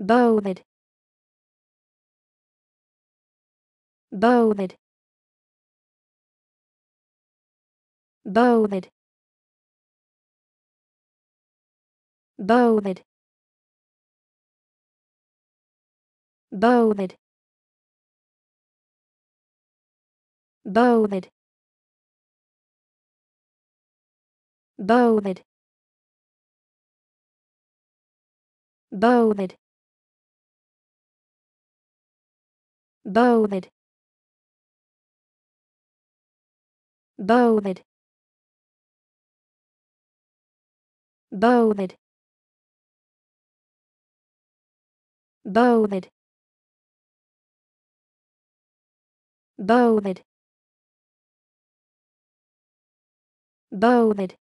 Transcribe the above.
Bothed. Bothed. Bothed. Bothed. Bothed. Bothed. Bothed. Bothed. Bovid. Bovid. Bovid. Bovid. Bovid. Bovid.